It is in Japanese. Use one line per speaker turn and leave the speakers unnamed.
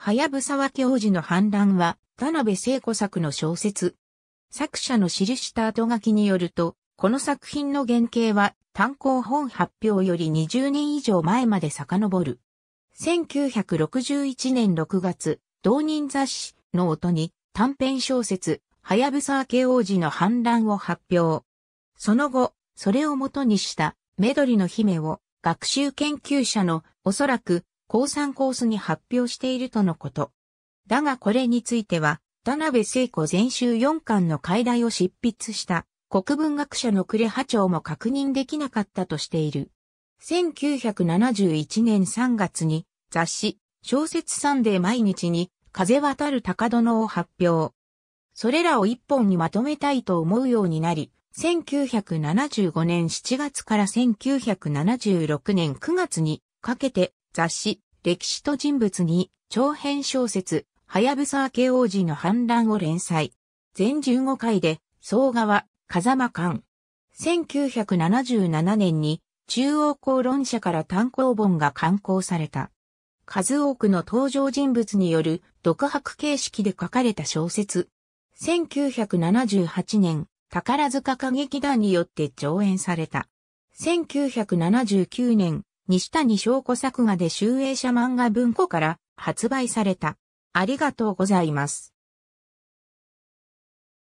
はやぶさけ王子の反乱は、田辺聖子
作の小説。作者の記した後書きによると、この作品の原型は、単行本発表より20年以上前まで遡る。1961年6月、同人雑誌の音に短編小説、はやぶさ明け王子の反乱を発表。その後、それを元にした、緑の姫を学習研究者のおそらく降参コースに発表しているとのこと。だがこれについては、田辺聖子全集4巻の解題を執筆した国文学者の呉波長も確認できなかったとしている。1971年3月に雑誌小説サンデー毎日に風渡る高殿を発表。それらを一本にまとめたいと思うようになり、1975年7月から1976年9月にかけて雑誌、歴史と人物に、長編小説、はやぶさ明王子の反乱を連載。全15回で、総川、風間館。1977年に、中央公論社から単行本が刊行された。数多くの登場人物による独白形式で書かれた小説。1978年、宝塚歌劇団によって上演された。1979年、西谷翔子作画で集英社漫
画文庫から発売された。ありがとうございます。